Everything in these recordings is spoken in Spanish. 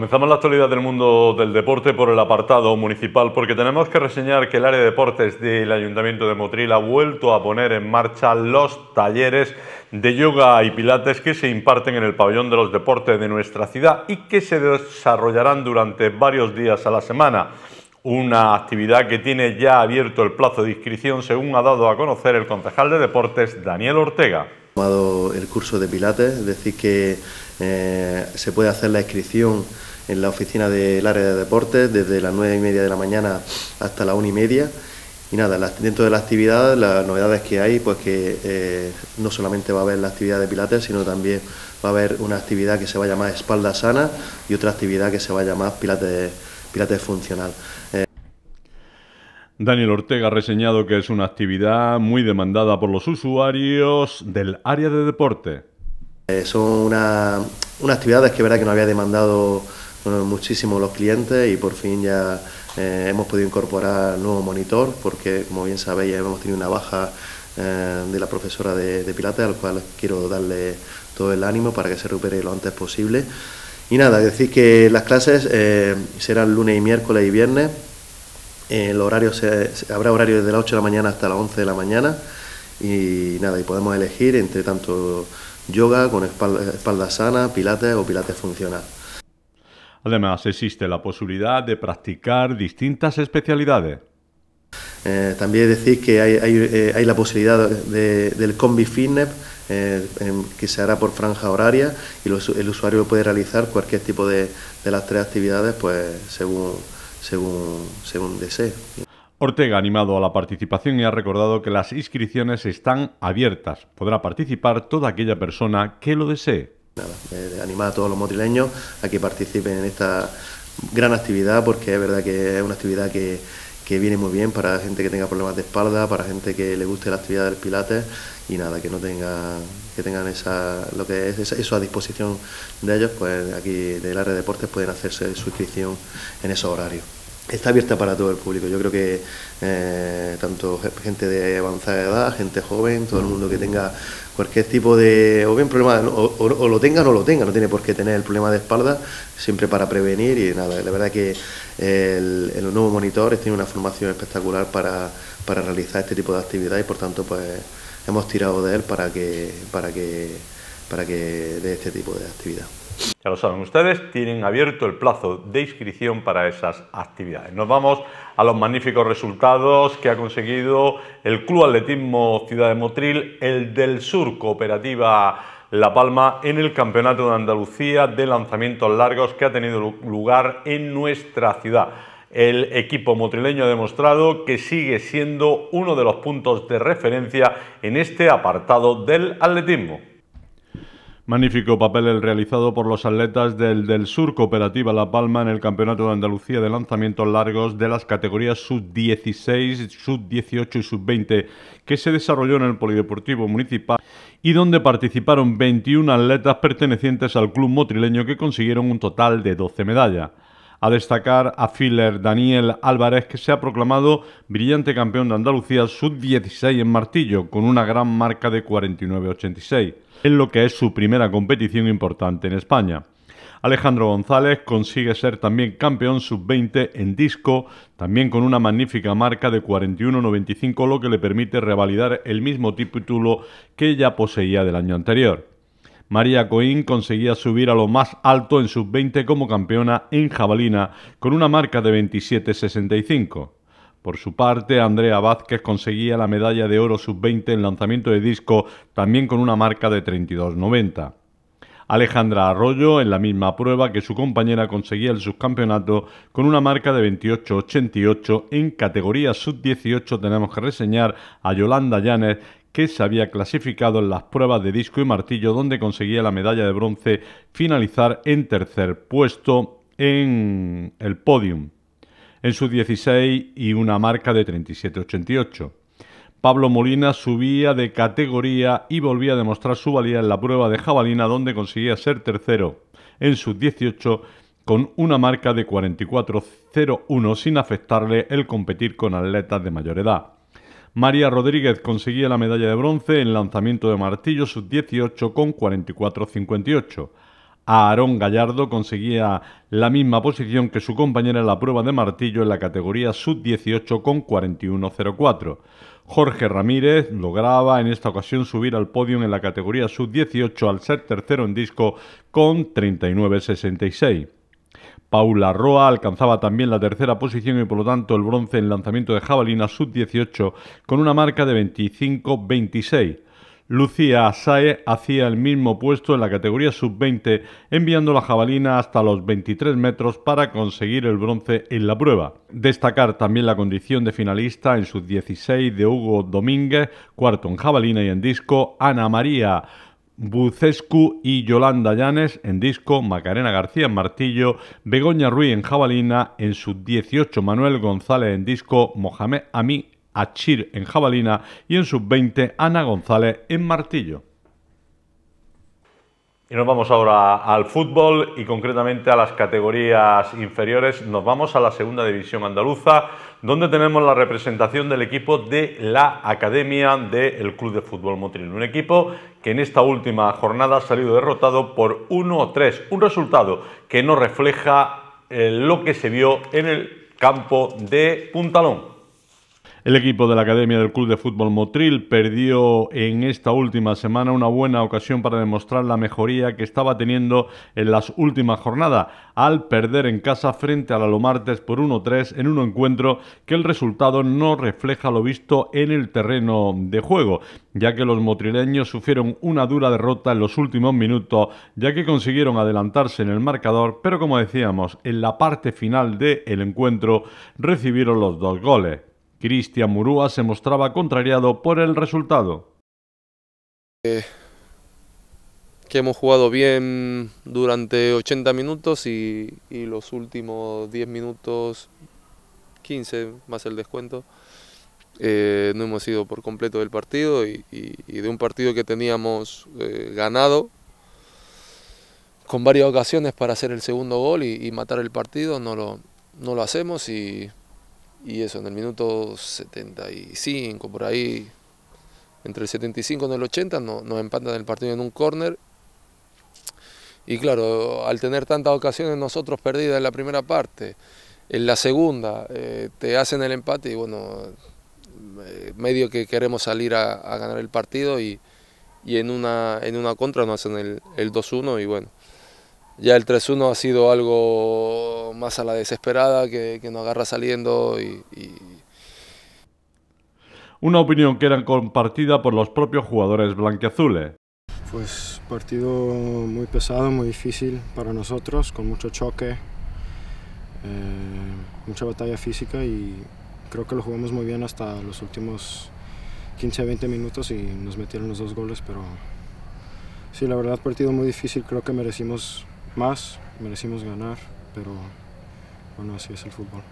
Comenzamos la actualidad del mundo del deporte por el apartado municipal porque tenemos que reseñar que el área de deportes del Ayuntamiento de Motril ha vuelto a poner en marcha los talleres de yoga y pilates que se imparten en el pabellón de los deportes de nuestra ciudad y que se desarrollarán durante varios días a la semana. Una actividad que tiene ya abierto el plazo de inscripción según ha dado a conocer el concejal de deportes Daniel Ortega el curso de Pilates, es decir, que eh, se puede hacer la inscripción en la oficina del área de deportes desde las 9 y media de la mañana hasta las 1 y media. Y nada, dentro de la actividad, las novedades que hay, pues que eh, no solamente va a haber la actividad de pilates, sino también va a haber una actividad que se va a llamar espalda sana y otra actividad que se va a llamar pilates, pilates funcional. Eh, Daniel Ortega ha reseñado que es una actividad muy demandada por los usuarios del área de deporte. Eh, son una, unas actividades que verdad que no había demandado bueno, muchísimos los clientes y por fin ya eh, hemos podido incorporar nuevo monitor porque como bien sabéis hemos tenido una baja eh, de la profesora de, Pilates al cual quiero darle todo el ánimo para que se recupere lo antes posible. Y nada, decir que las clases eh, serán lunes y miércoles y viernes. el horario se, habrá horario desde las 8 de la mañana hasta las 11 de la mañana y nada, y podemos elegir entre tanto yoga con espalda, espalda sana, pilates o pilates funcional. Además, existe la posibilidad de practicar distintas especialidades. Eh, también decir que hay, eh, la posibilidad del combi fitness eh, em, que se hará por franja horaria y el usuario puede realizar cualquier tipo de, las tres actividades pues según, según, según desee. Ortega ha animado a la participación y ha recordado que las inscripciones están abiertas. Podrá participar toda aquella persona que lo desee nada, eh, animar a todos los motrileños a que participen en esta gran actividad porque es verdad que es una actividad que, viene muy bien para gente que tenga problemas de espalda, para gente que le guste la actividad del pilates y nada, que no tenga que tengan esa, lo que es eso a disposición de ellos, pues aquí del área de deportes pueden hacerse suscripción en esos horarios está abierta para todo el público. Yo creo que eh, tanto gente de avanzada edad, gente joven, todo el mundo que tenga cualquier tipo de, o bien problema, o, lo tenga o no lo tenga, no tiene por qué tener el problema de espalda, siempre para prevenir y nada, la verdad que el, el nuevo monitor tiene una formación espectacular para, para realizar este tipo de actividad y por tanto pues hemos tirado de él para que, para que, para que de este tipo de actividad. Ya lo saben ustedes, tienen abierto el plazo de inscripción para esas actividades. Nos vamos a los magníficos resultados que ha conseguido el Club Atletismo Ciudad de Motril, el del Sur Cooperativa la Palma en el Campeonato de Andalucía de Lanzamientos Largos que ha tenido lugar en nuestra ciudad. El equipo motrileño ha demostrado que sigue siendo uno de los puntos de referencia en este apartado del atletismo. Magnífico papel el realizado por los atletas del Del Sur Cooperativa La Palma en el Campeonato de Andalucía de Lanzamientos Largos de las categorías sub-16, sub-18 y sub-20 que se desarrolló en el Polideportivo Municipal y donde participaron 21 atletas pertenecientes al club motrileño que consiguieron un total de 12 medallas. A destacar a Filler Daniel Álvarez, que se ha proclamado brillante campeón de Andalucía sub-16 en martillo, con una gran marca de 49'86 en lo que es su primera competición importante en España. Alejandro González consigue ser también campeón sub-20 en disco, también con una magnífica marca de 41.95, lo que le permite revalidar el mismo título que ya poseía del año anterior. María Coín conseguía subir a lo más alto en sub-20 como campeona en jabalina, con una marca de 27.65. Por su parte, Andrea Vázquez conseguía la medalla de oro sub-20 en lanzamiento de disco, también con una marca de 32.90. Alejandra Arroyo, en la misma prueba que su compañera, conseguía el subcampeonato con una marca de 28.88. En categoría sub-18 tenemos que reseñar a Yolanda Llanes, que se había clasificado en las pruebas de disco y martillo, donde conseguía la medalla de bronce, finalizar en tercer puesto en el podium en su 16 y una marca de 37,88. Pablo Molina subía de categoría y volvía a demostrar su valía en la prueba de jabalina donde conseguía ser tercero en sus 18 con una marca de 44,01 sin afectarle el competir con atletas de mayor edad. María Rodríguez conseguía la medalla de bronce en lanzamiento de martillo sub-18 con 44,58. Aarón Gallardo conseguía la misma posición que su compañera en la prueba de martillo en la categoría sub-18 con 41.04. Jorge Ramírez lograba en esta ocasión subir al podio en la categoría sub-18 al ser tercero en disco con 39.66. Paula Roa alcanzaba también la tercera posición y por lo tanto el bronce en lanzamiento de jabalina sub-18 con una marca de 25-26. Lucía Asae hacía el mismo puesto en la categoría sub-20, enviando la jabalina hasta los 23 metros para conseguir el bronce en la prueba. Destacar también la condición de finalista en sub-16 de Hugo Domínguez, cuarto en jabalina y en disco, Ana María Bucescu y Yolanda Llanes en disco, Macarena García en martillo, Begoña Ruiz en jabalina, en sub-18 Manuel González en disco, Mohamed Ami Achir en jabalina y en sub-20 Ana González en martillo. Y nos vamos ahora al fútbol y concretamente a las categorías inferiores. Nos vamos a la segunda división andaluza, donde tenemos la representación del equipo de la Academia del Club de Fútbol Motril. Un equipo que en esta última jornada ha salido derrotado por 1-3. Un resultado que no refleja eh, lo que se vio en el campo de Puntalón. El equipo de la Academia del Club de Fútbol Motril perdió en esta última semana una buena ocasión para demostrar la mejoría que estaba teniendo en las últimas jornadas, al perder en casa frente a la Lomartes por 1-3 en un encuentro que el resultado no refleja lo visto en el terreno de juego, ya que los motrileños sufrieron una dura derrota en los últimos minutos, ya que consiguieron adelantarse en el marcador, pero como decíamos, en la parte final del el encuentro recibieron los dos goles. Cristian Murúa se mostraba contrariado por el resultado. Eh, que hemos jugado bien durante 80 minutos y, los últimos 10 minutos, 15 más el descuento, eh, no hemos ido por completo del partido y, de un partido que teníamos eh, ganado con varias ocasiones para hacer el segundo gol y, matar el partido, no lo, no lo hacemos y y eso, en el minuto 75, por ahí, entre el 75 y el 80, nos empatan el partido en un corner Y claro, al tener tantas ocasiones nosotros perdidas en la primera parte, en la segunda eh, te hacen el empate y bueno, eh, medio que queremos salir a, ganar el partido y, en, una, en una contra nos hacen el, el 2-1 y bueno, ya el 3-1 ha sido algo más a la desesperada que, no agarra saliendo y, Una opinión que era compartida por los propios jugadores blanquiazules. Pues partido muy pesado, muy difícil para nosotros, con mucho choque, eh, mucha batalla física y creo que lo jugamos muy bien hasta los últimos 15-20 minutos y nos metieron los dos goles, pero sí, la verdad partido muy difícil, creo que merecimos más, merecimos ganar, pero no, así es el fútbol.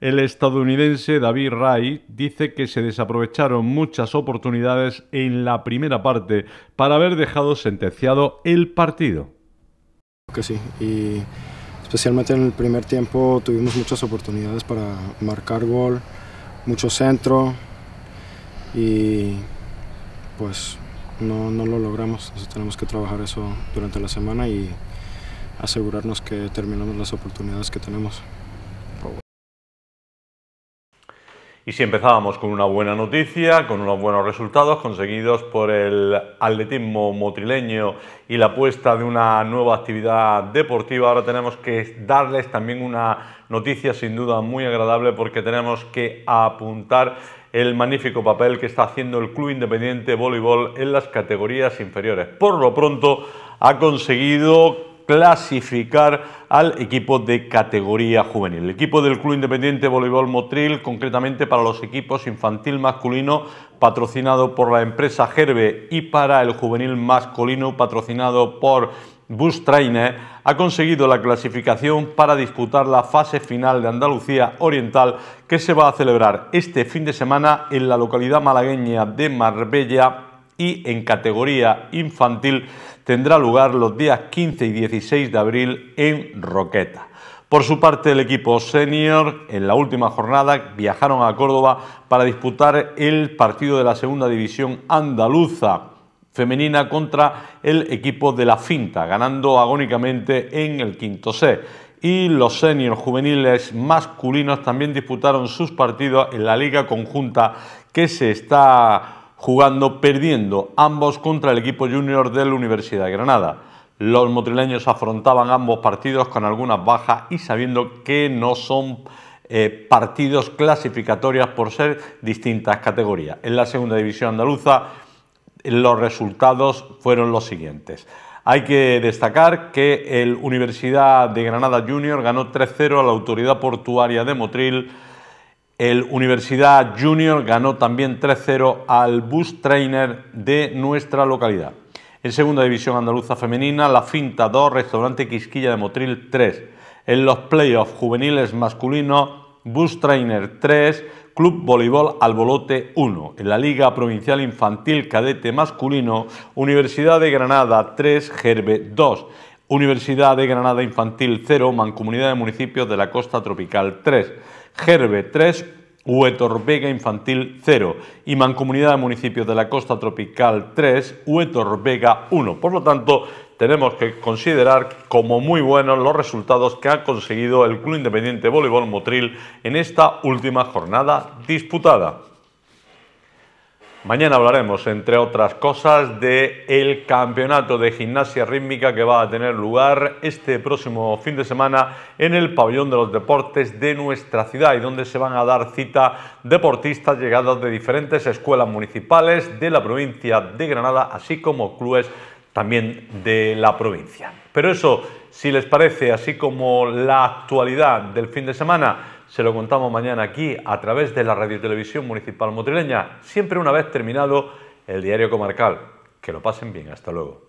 El estadounidense David Ray dice que se desaprovecharon muchas oportunidades en la primera parte para haber dejado sentenciado el partido. Que sí, y especialmente en el primer tiempo tuvimos muchas oportunidades para marcar gol, mucho centro y pues no, no lo logramos. tenemos que trabajar eso durante la semana y asegurarnos que terminamos las oportunidades que tenemos. Y si empezábamos con una buena noticia, con unos buenos resultados conseguidos por el atletismo motrileño y la apuesta de una nueva actividad deportiva, ahora tenemos que darles también una noticia sin duda muy agradable porque tenemos que apuntar el magnífico papel que está haciendo el Club Independiente Voleibol en las categorías inferiores. Por lo pronto ha conseguido clasificar al equipo de categoría juvenil. El equipo del Club Independiente Voleibol Motril, concretamente para los equipos infantil masculino, patrocinado por la empresa Gerbe, y para el juvenil masculino, patrocinado por Bus Trainer, ha conseguido la clasificación para disputar la fase final de Andalucía Oriental que se va a celebrar este fin de semana en la localidad malagueña de Marbella y en categoría infantil tendrá lugar los días 15 y 16 de abril en Roqueta. Por su parte, el equipo senior en la última jornada viajaron a Córdoba para disputar el partido de la segunda división andaluza femenina contra el equipo de la Finta, ganando agónicamente en el quinto set. Y los seniors juveniles masculinos también disputaron sus partidos en la liga conjunta que se está jugando perdiendo ambos contra el equipo junior de la Universidad de Granada. Los motrileños afrontaban ambos partidos con algunas bajas y sabiendo que no son eh, partidos clasificatorios por ser distintas categorías. En la segunda división andaluza los resultados fueron los siguientes. Hay que destacar que el Universidad de Granada Junior ganó 3-0 a la Autoridad Portuaria de Motril el Universidad Junior ganó también 3-0 al Bus Trainer de nuestra localidad. En segunda división andaluza femenina, La Finta 2, Restaurante Quisquilla de Motril 3. En los playoffs juveniles masculinos, Bus Trainer 3, Club Voleibol Albolote 1. En la Liga Provincial Infantil Cadete Masculino, Universidad de Granada 3, Gerbe 2. Universidad de Granada Infantil 0, Mancomunidad de Municipios de la Costa Tropical 3, Gerbe 3, Huetor Vega Infantil 0 y Mancomunidad de Municipios de la Costa Tropical 3, Huetor Vega 1. Por lo tanto, tenemos que considerar como muy buenos los resultados que ha conseguido el Club Independiente Voleibol Motril en esta última jornada disputada. Mañana hablaremos, entre otras cosas, del campeonato de gimnasia rítmica que va a tener lugar este próximo fin de semana en el pabellón de los deportes de nuestra ciudad y donde se van a dar cita deportistas llegados de diferentes escuelas municipales de la provincia de Granada, así como clubes también de la provincia. Pero eso, si les parece, así como la actualidad del fin de semana, se lo contamos mañana aquí a través de la Radiotelevisión Municipal Motrileña, siempre una vez terminado el diario comarcal. Que lo pasen bien, hasta luego.